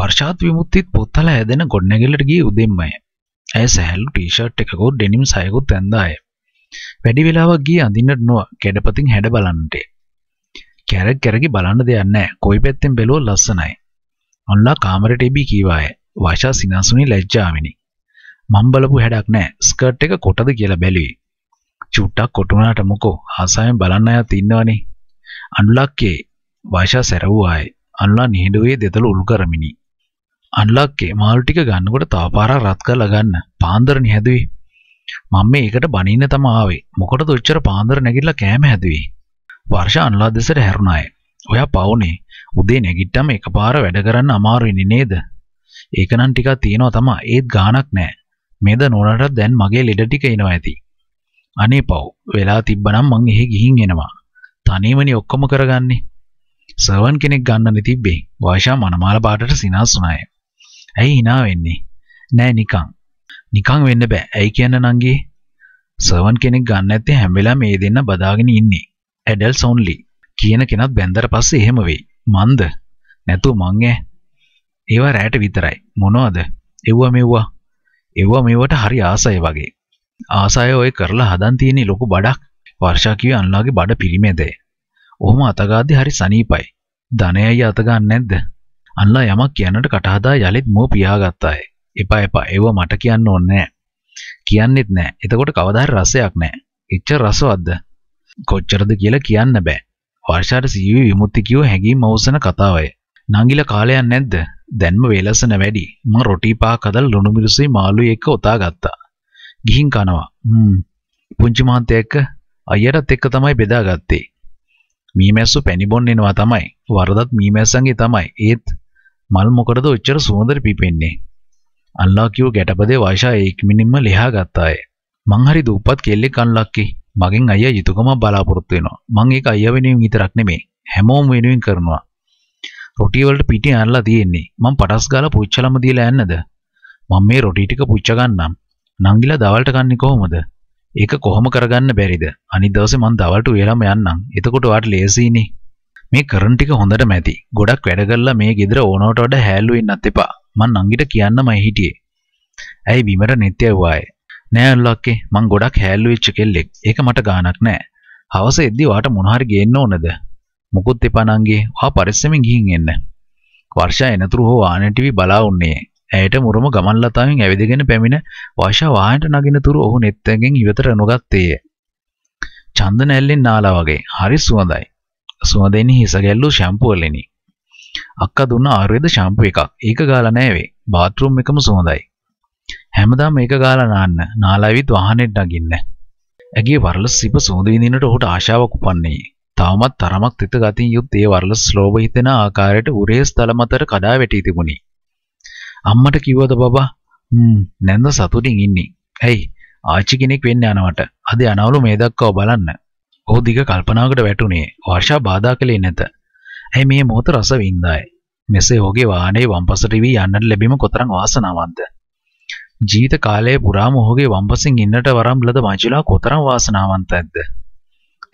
වර්ෂාත් විමුත්තිත් පොත්තල ඇදෙන ගොඩනැගිලට ගිය උදෙන්මය. ඇය සැහැල්ලු ටී-ෂර්ට් එකකුත් ඩෙනිම් සයකුත් ඇඳා අය. වැඩි වෙලාවක් ගියේ අඳින්නට නොව කැඩපතින් හැඩ බලන්නට. කැරක් කැරකි බලන්න දෙයක් නැහැ. කොයි පැත්තෙන් බැලුවොත් ලස්සනයි. ඔන්ලා කාමරට එබී කීවාය. වර්ෂා සිනාසුනේ ලැජ්ජාවෙනි. මම බලපු හැඩක් නැහැ. ස්කර්ට් එක කොටද කියලා බැලුවේ. චුට්ටක් කොටුනාට මොකෝ ආසාවෙන් බලන්න අයත් ඉන්නවනේ. අනුලක්කේ වර්ෂා සැරවුවාය. අනුලා නිහඬුවේ දෙතල උල් කරමිනි. අන්ලක්කේ මාළු ටික ගන්නකොට තව පාරක් රත් කරලා ගන්න. පාන්දරනේ හැදුවේ. මම මේකට බනින්න තම ආවේ. මොකටද ඔච්චර පාන්දර නැගිටලා කෑම හැදුවේ? වර්ෂ අන්ලා දෙසට හැරුණාය. ඔයා පවුනේ. උදේ නැගිට්ටම එකපාර වැඩ කරන්න අමාරු වෙන්නේ නේද? ඒක නම් ටිකක් තියෙනවා තමයි. ඒත් ගාණක් නැහැ. මේද නෝනටත් දැන් මගේ ලෙඩ ටික එනවා ඇති. අනේ පව්. වෙලා තිබ්බනම් මං එහෙ ගිහින් එනවා. තනියමනේ ඔක්කොම කරගන්නේ. සර්වන් කෙනෙක් ගන්නනේ තිබ්බේ. වර්ෂා මනමාල පාටට සිනාසුනාය. ඇයි hina වෙන්නේ? නෑ නිකන්. නිකන් වෙන්න බෑ. ඇයි කියන්න නංගි? සර්වන් කෙනෙක් ගන්න ඇත්තේ හැම වෙලාවෙම මේ දෙන්න බදාගෙන ඉන්නේ. adults only කියන කෙනත් බැන්දර පස්සේ එහෙම වෙයි. මන්ද? නැතු මං ඈ. ඒවා රැට විතරයි. මොනවද? එව්වා මෙව්වා. එව්වා මෙවට හරි ආසය වගේ. ආසය ඔය කරලා හදන් තියෙන ලොකු බඩක්. වර්ෂා කිව්වේ අනුලාගේ බඩ පිරිමේදේ. ඔහොම අතගාද්දි හරි සනීපයි. ධනයයි අතගාන්නේ නැද්ද? අල්ලා යමක් කියන්නට කටහදා යලිත් මුව පියාගත්තාය. එපා එපා ඒව මට කියන්න ඕනේ කියන්නෙත් නෑ. එතකොට කවදා හරි රසයක් නෑ. එච්චර රසවත්ද? කොච්චරද කියලා කියන්න බෑ. වර්ෂාට සීවි විමුක්ති කියෝ හැඟීම් අවසන කතාවය. නංගිල කාලයක් නැද්ද? දැන්ම වේලසන වැඩි. මම රොටි පහක් හදලා ලුණු මිරිසුයි මාළුයි එක්ක ඔතා ගත්තා. ගිහින් කනවා. හ්ම්. පුංචි මහන්තය එක්ක අයියටත් එක්ක තමයි බෙදාගත්තේ. මීමැස්සු පැණි බොන්න එනවා තමයි. වරදත් මීමැස්සන්ගේ තමයි. ඒත් මල් මොකටද ඔච්චර සුවඳට පිපෙන්නේ? අල්ලා කිව්ව ගැටපදේ වයිෂා ඒක්මිනින්ම ලියා ගත්තාය. මං හරි දුප්පත් කෙල්ලෙක් අන්ලක්කි. මගෙන් අයියා යුතුයකමක් බලාපොරොත්තු වෙනවා. මං ඒක අයියා වෙනුවෙන් විතරක් නෙමෙයි. හැමෝම වෙනුවෙන් කරනවා. රොටි වලට පිටින් අල්ලලා තියෙන්නේ. මං පටස් ගාලා පුච්චලම දීලා යන්නද? මම මේ රොටි ටික පුච්ච ගන්නම්. නංගිලා දවල්ට කන්නේ කොහොමද? ඒක කොහොම කරගන්න බැරිද? අනිත් දවසේ මං දවල්ට උයලම යන්නම්. එතකොට ඔයාට ලේසියිනේ. මේ කරන් ටික හොඳට මැති. ගොඩක් වැඩ කරලා මේ ගෙදර ඕනවට වඩා හැලු වෙන්නත් එපා. මං නංගිට කියන්නමයි හිටියේ. ඇයි බිමට නෙත් යවුවාය. නෑ අල්ලක්කේ මං ගොඩක් හැලු වෙච්ච කෙල්ලෙක්. ඒක මට ගාණක් නෑ. හවස එද්දි වාට මොන හරි ගේන්න ඕනද? මොකුත් එපා නංගේ. ඔහා පරිස්සමෙන් ගිහින් එන්න. වර්ෂා එනතුරු හෝ ආන ටීවී බලා උන්නේ. ඇයට මුරම ගමන් ලතාවෙන් ඇවිදගෙන පැමිණ වර්ෂා වාහනට නගිනතුරු ඔහු නෙත්තගෙන් ඉවතට නොගත්තේය. චන්දන ඇල්ලෙන් නාලා වගේ හරි සුවඳයි. සුවඳෙන්නේ හිස ගැල්ලු ෂැම්පු වලිනි. අක්කා දුන්න ආයුර්වේද ෂැම්පු එකක්. ඒක ගාලා නෑවේ. බාත් รู ම් එකම සුවඳයි. හැමදාම ඒක ගාලා නාන්න. නාලාවිත් වාහනේට නගින්න. ඇගේ වර්ලස් සිප සුවඳ විඳින්නට ඔහුට ආශාවක් උපන්නේ. තවමත් තරමක් තිත ගතින් යුත් ඒ වර්ලස් ස්ලෝව හිතෙන ආකාරයට උරේස් තල මතට කඩා වැටී තිබුණි. අම්මට කිව්වද බබා? "හ්ම් නැන්ද සතුටින් ඉන්නේ. ඇයි? ආච්චි කෙනෙක් වෙන්න යනවට. අද යනවලු මේ දක්වා බලන්න." ඔහු දිග කල්පනාවකට වැටුණේ වර්ෂා බාධා කළේ නැත. ඇයි මේ මොහොත රස වින්දායි. මෙසේ ඔහුගේ වාහනේ වම්පසට වී යන්නට ලැබීම කොතරම් වාසනාවන්තද? ජීවිත කාලයේ පුරාම ඔහුගේ වම්පසින් ඉන්නට වරම් ලද මංජුලා කොතරම් වාසනාවන්තද?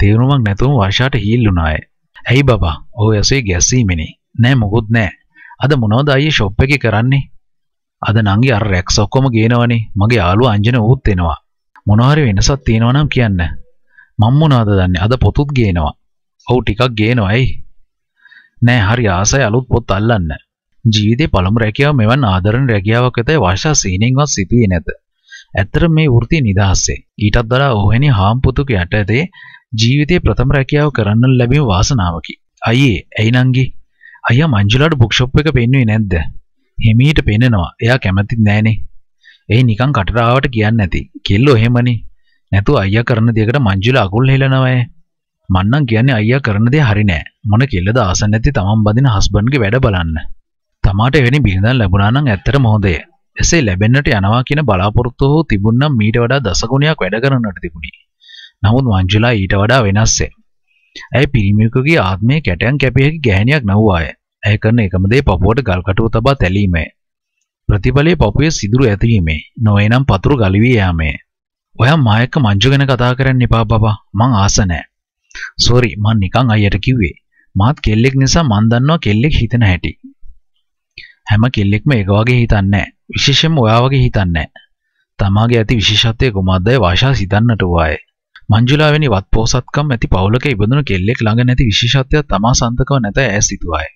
තේරුමක් නැතුවම වර්ෂාට හීල් වුණාය. ඇයි බබා? ඔහු ඇසේ ගැස්සීමෙනි. නෑ මොකුත් නෑ. අද මොනවද අයියේ ෂොප් එකේ කරන්නේ? අද නංගි අර රැක්ස් ඔක්කොම ගේනවනේ. මගේ යාළුවා අංජන ඌත් එනවා. මොනවාරි වෙනසක් තියෙනවා නම් කියන්න. මං මොනවද දන්නේ අද පොතුත් ගේනවා. ඔව් ටිකක් ගේනවා ඇයි? නෑ හරි ආසයි අලුත් පොත් අල්ලන්න. ජීවිතේ පළමු රැකියාව මෙවන් ආදරණ රැකියාවක් වෙතයි වර්ෂා සීනෙන්වත් සිටුවේ නැත. ඇත්තට මේ වෘත්තිය නිදහසේ. ඊටත් වඩා ඔහෙනි හාම්පුතුක යටතේ ජීවිතේ ප්‍රථම රැකියාව කරන්න ලැබීම වාසනාවකි. අයියේ ඇයි නංගි? අයියා මංජුලාට බුක් ෂොප් එක පෙන්වුවේ නැද්ද? හිමීට පෙන්නනවා. එයා කැමති නෑනේ. එයි නිකන් කටරාවට කියන්නේ නැති. කෙල්ලෝ එහෙමනේ. නැතුව අයියා කරන දෙයකට මංජුල අකුල් හෙලනවයේ. මන්නම් කියන්නේ අයියා කරන දේ හරි නෑ. මොන කෙල්ලද ආස නැති තමන් බඳින හස්බන්ඩ්ගේ වැඩ බලන්න. තමාට එවැනි බිරිඳක් ලැබුණා නම් ඇත්තටම හොඳය. එසේ ලැබෙන්නට යනවා කියන බලාපොරොත්තු හෝ තිබුණනම් මීට වඩා දසගුණයක් වැඩ කරන්නට තිබුණි. නමුත් මංජුලා ඊට වඩා වෙනස්ය. ඇය පිරිමියෙකුගේ ආත්මයේ කැටයන් කැපිය හැකි ගැහණියක් නැවුවාය. ඇය කරන එකම දේ පපුවට ගල් කටුව තබා තැලීමය. ප්‍රතිඵලයේ පපුවේ සිදුරු ඇතිවීමේ නොවේනම් පතුරු ගලවී යාමේ. ඔයා මායක මංජු ගැන කතා කරන්න එපා බබා. මං ආස නැහැ. සෝරි මං නිකන් අයියට කිව්වේ. මාත් කෙල්ලෙක් නිසා මං දන්නවා කෙල්ලෙක් හිතන හැටි. හැම කෙල්ලෙක්ම ඒක වගේ හිතන්නේ නැහැ. විශේෂයෙන්ම ඔයා වගේ හිතන්නේ නැහැ. තමාගේ ඇති විශේෂත්වය කුමක්දයි වාෂා සිතන්නට වූවාය. මංජුලා වැනි වත්පෝසත්කම් ඇති පවුලක ඉබඳුණු කෙල්ලෙක් ළඟ නැති විශේෂත්වය තමා සන්තකව නැත ඈ සිතුවාය.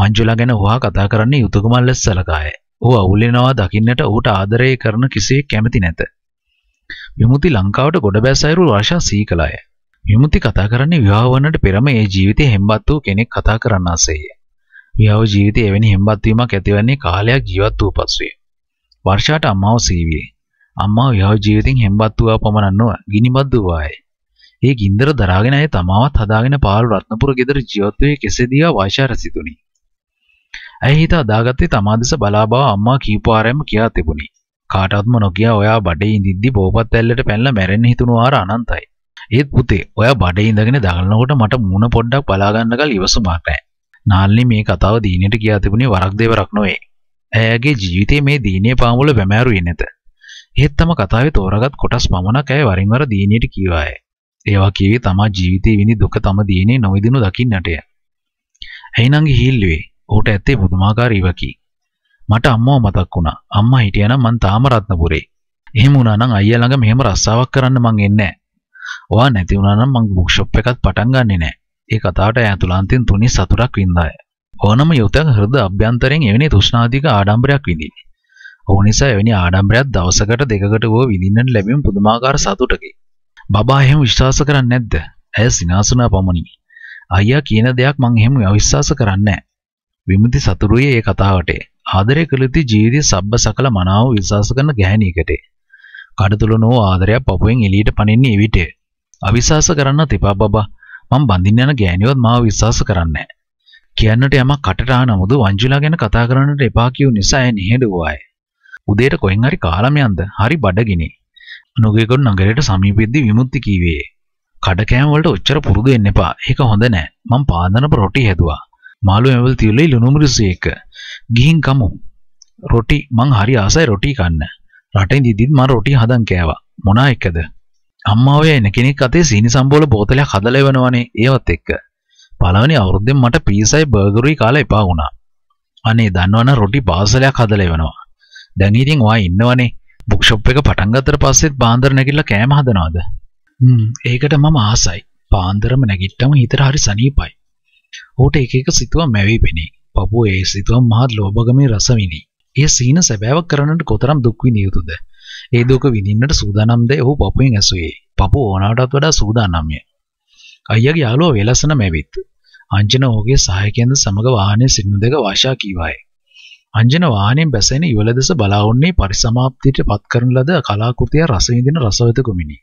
මංජුලා ගැන ඔහා කතා කරන්නේ යුතුයකමල් ලෙස සැලකාය. ඔහු අවුල් වෙනවා දකින්නට ඌට ආදරය කරන කිසියෙක් කැමති නැත. විමුති ලංකාවට ගොඩබැස් අයුරු ආශා සිහි කළාය. විමුති කතා කරන්නේ විවාහ වන්නට පෙරම ඒ ජීවිතේ හෙම්බත් වූ කෙනෙක් කතා කරන්න ආසේය. විවාහ ජීවිතයේ එවැනි හෙම්බත් වීමක් ඇතිවන්නේ කාලයක් ජීවත් වූ පසුය. වර්ෂාට අම්මාව සීවියේ. අම්මා විවාහ ජීවිතෙන් හෙම්බත් වූ පමණක් නොව ගිනිබත් වූ ආයේ. ඒ ගින්දර දරාගෙන ඇය තමාවත් හදාගෙන පාළු රත්නපුර ගෙදර ජීවත් වූයේ කෙසේදියා වර්ෂා රසිතුනි. ඇය හිත අදාගත්තේ තමා දෙස බලා බව අම්මා කීප වාරයක්ම කියා තිබුණි. කාටත්ම නොකිය ඔයා බඩේ ඉඳිද්දි පෝපත් ඇල්ලට පැනලා මැරෙන්න හිතුණු වාර අනන්තයි. ඒත් පුතේ ඔයා බඩේ ඉඳගෙන දඟලනකොට මට මුණ පොඩ්ඩක් බලා ගන්නකල් ඉවසුමක් නැහැ. නාල්නි මේ කතාව දීනෙට කියා තිබුණේ වරක් දෙවරක් නොවේ. ඇයගේ ජීවිතේ මේ දීනේ පාමුල බැමෑරුවේ නැත. ඒත් තම කතාවේ තෝරාගත් කොටස් පමණක් ඇය වරින් වර දීනෙට කියවාය. ඒවා කියවි තමා ජීවිතේ විනි දුක තම දීනේ නොවිදිනු දකින්නටය. ඇයිනංගි හිල්ලුවේ. ඔහුට ඇත්තේ පුදුමාකාර ඉවකී. මට අම්මව මතක් වුණා. අම්මා හිටියනම් මං තාම රත්නපුරේ. එහෙම වුණා නම් අයියා ළඟ මෙහෙම රස්සාවක් කරන්න මං එන්නේ නැහැ. ඔයා නැති වුණා නම් මං බුක් ෂොප් එකත් පටන් ගන්නෙ නැහැ. ඒ කතාවට ඈතුලාන්තින් තුනි සතුටක් වින්දාය. ඕනම යුතක හෘද අභ්‍යන්තරයෙන් එවැනි තෘෂ්ණාධික ආඩම්බරයක් විඳිනි. ඔහු නිසා එවැනි ආඩම්බරයක් දවසකට දෙකකට වුව විඳින්නට ලැබෙන පුදුමාකාර සතුටකි. බබා එහෙම විශ්වාස කරන්නේ නැද්ද? ඇය සිනාසුනා පමණි. අයියා කියන දෙයක් මං එහෙම අවිශ්වාස කරන්නේ නැහැ. විමුති සතුරුයි ඒ කතාවට. ආදරය කළති ජීවිතයේ සබ්බ සකල මනාව විශ්වාස කරන ගැහණියකට. කඩතුලනෝ ආදරයක් පපුවෙන් එළියට පනින්නේ එවිටේ. අවිශ්වාස කරන්නත් එපා බබා. මම බඳින්න යන ගෑණියවත් මාව විශ්වාස කරන්නේ කියන්නට යමක් කටට ආනමුදු වංජුලා ගැන කතා කරන්නට එපා කියු නිසා ඇය නිහෙඩුවායි. උදේට කොහෙන් හරි කාලම යන්ද හරි බඩගිනි. නුගේගොඩ නගරයට සමීපෙද්දී විමුක්ති කීවේ. කඩකෑම් වලට ඔච්චර පුරුදු වෙන්න එපා. ඒක හොඳ නෑ. මං පාදන රොටි හැදුවා. මාළු ඇවල් තියුලේ ලුණුමුරිසි එක. ගිහින් කමු. රොටි මං හරි ආසයි රොටි කන්න. රටෙන් දිදිත් මම රොටි හදන් කෑවා. මොනා එකද? අම්මා ඔය එන කෙනෙක් අතේ සීනි සම්බෝල බෝතලයක් හදලා එවනවනේ ඒවත් එක්ක. පළවෙනි අවුරුද්දෙන් මට පීසයි බර්ගරුයි කාලා එපා වුණා. අනේ දන්නවනම් රොටි පාසලයක් හදලා එවනවා. දැන් ඉතින් ඔයා ඉන්නවනේ බුක් ෂොප් එක පටන් ගත්තට පස්සෙත් පාන්දර නැගිටලා කෑම හදනවද? හ්ම් ඒකට මම ආසයි. පාන්දරම නැගිට්ටම හිතට හරි සනීපයි. ඔහුට එක එක සිතුවම් මැවී පෙනේ. පපුව ඒ සිතුවම් මහත් ලෝභගමේ රස විඳී. ඒ සීන සැබෑවක් කරන්නට කොතරම් දුක් විඳිය යුතුද? ඒ දුක විඳින්නට සූදානම් ද ඔහු පපුවෙන් ඇසුවේ. පපුව ඕනාටත් වඩා සූදානම්ය. අයියාගේ යාළුවා වෙලසන මැවිත්. අංජන ඔහුගේ සහායකයන්ද සමග වාහනයේ සිටින දෙක වාශා කීවාය. අංජන වාහනයෙන් බැසෙන ඉවල දෙස බලා වුණේ පරිසමාප්තියට පත් කරන ලද කලාකෘතිය රස විඳින රසවිත කුමිනි.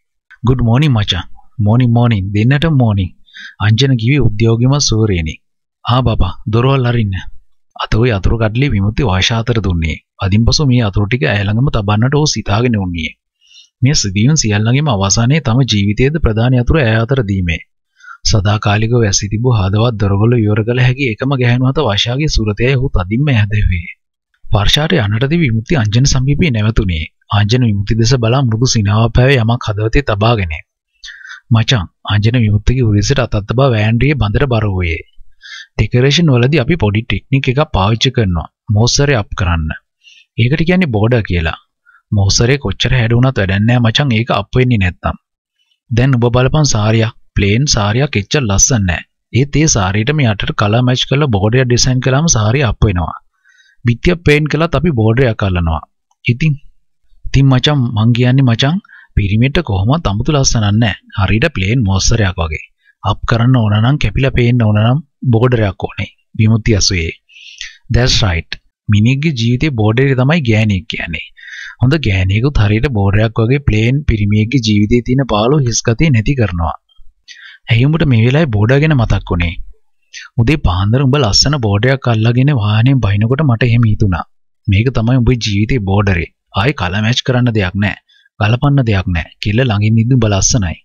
good morning මචං. morning morning දෙන්නට morning. අංජන කිවි උද්‍යෝගිම සූරේනි. ආ බබා දොරවල් අරින්න. අතෝයි අතුරු කඩලි විමුක්ති වාශාතර දුන්නේ. අදින්පසු මේ අතුරු ටික ඇලඟම තබන්නට ඕ සිතාගෙන උන්නේ. මේ සිදුවීම් සියල්ලගේම අවසානයේ තම ජීවිතයේද ප්‍රධාන අතුරු ඈ අතර දීමේ. සදාකාලිකව ඇසී තිබූ හදවත් දොරවල ඉවර කළ හැකි එකම ගැහැණු අත වාශාගේ සුරතයයි ඔහු තදින්ම ඇදෙවේ. වර්ෂාට යන්නටදී විමුක්ති අංජන සමීපයේ නැවතුනේ. ආංජන විමුක්ති දෙස බලා මෘදු සිනාව පැව යමක් හදවතේ තබාගෙන මචං අංජන විමුක්තිගේ උරෙසට අතත්තබා වෑන්ඩියේ බඳර බර වූයේ. ඩෙකරේෂන් වලදී අපි පොඩි ටෙක්නික් එකක් පාවිච්චි කරනවා මෝස්තරේ අප් කරන්න. ඒකට කියන්නේ බෝඩර් කියලා. මෝස්තරේ කොච්චර හැඩුණත් වැඩක් නැහැ මචං ඒක අප් වෙන්නේ නැත්තම්. දැන් ඔබ බලපන් සාරියක්, ප්ලේන් සාරියක් එච්චර ලස්සන නැහැ. ඒත් ඒ සාරියට මේ යටට කලර් මැච් කරලා බෝඩර් ඩිසයින් කළාම සාරිය අප් වෙනවා. බිත්තිය පේන්ට් කළත් අපි බෝඩර් එකක් අල්ලනවා. ඉතින් ඉතින් මචං මං කියන්නේ මචං පිරිමිට කොහොමත් අමුතු ලස්සනක් නැහැ. හරියට ප්ලේන් මොස්සරයක් වගේ. අප් කරන්න ඕන නම් කැපිලා පේන්න ඕන නම් බෝඩරයක් ඕනේ. විමුක්ති අසුවේ. That's right. මිනික්ගේ ජීවිතේ බෝඩරේ තමයි ගෑණියෙක් කියන්නේ. හොඳ ගෑණියෙකුත් හරියට බෝඩරයක් වගේ ප්ලේන් පිරිමියෙක්ගේ ජීවිතේ තියෙන පාළුව හිස්ගතිය නැති කරනවා. ඇයි උඹට මේ වෙලාවේ බෝඩර් ගැන මතක් වුනේ? උදේ පාන්දර උඹ ලස්සන බෝඩයක් අල්ලගෙන වාහනේ බහිනකොට මට එහෙම හිතුණා. මේක තමයි උඹේ ජීවිතේ බෝඩරේ. ආයි කලමැච් කරන්න දෙයක් නැහැ. ගලපන්න දෙයක් නැහැ. කෙල්ල ළඟින් ඉඳි උඹ ලස්සනයි.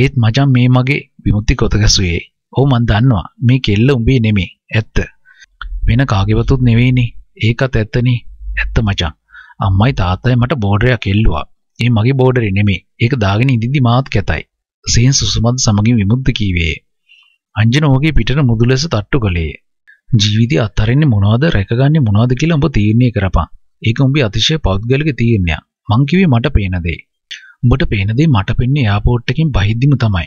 ඒත් මචං මේ මගේ විමුක්ති කොත ගැසුවේ. ඔව් මන් දන්නවා. මේ කෙල්ල උඹේ නෙමෙයි. ඇත්ත. වෙන කාගේවතුත් නෙවෙයිනේ. ඒකත් ඇත්තනේ. ඇත්ත මචං. අම්මයි තාත්තයි මට බෝඩරයක් එල්ලුවා. ඒ මගේ බෝඩරේ නෙමෙයි. ඒක දාගෙන ඉඳිද්දි මාත් කැතයි. සිහින් සුසුමත් සමගින් විමුක්ති කීවේ. අංජන ඔහුගේ පිටට මුදු ලෙස තට්ටු කළේ. ජීවිතය අත්හරින්නේ මොනවද රැකගන්නේ මොනවද කියලා උඹ තීරණය කරපන්. ඒක උඹේ අතිශය පෞද්ගලික තීරණයක්. මං කිව්වේ මට පේන දේ. උඹට පේන දේ මට පෙන්නේ එයාපෝට් එකෙන් බහිද්දිම තමයි.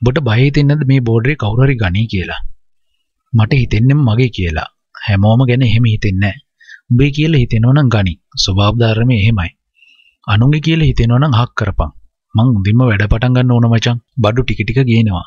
උඹට බය හිතෙන්නේ මේ බෝඩරේ කවුරු හරි ගණී කියලා. මට හිතෙන්නේ මගේ කියලා. හැමෝම ගැන එහෙම හිතෙන්නේ නැහැ. උඹේ කියලා හිතෙනවා නම් ගණී. ස්වභාව ධර්මයේ එහෙමයි. අනුන්ගේ කියලා හිතෙනවා නම් හක් කරපන්. මං උදින්ම වැඩ පටන් ගන්න ඕන මචං. බඩු ටික ටික ගේනවා.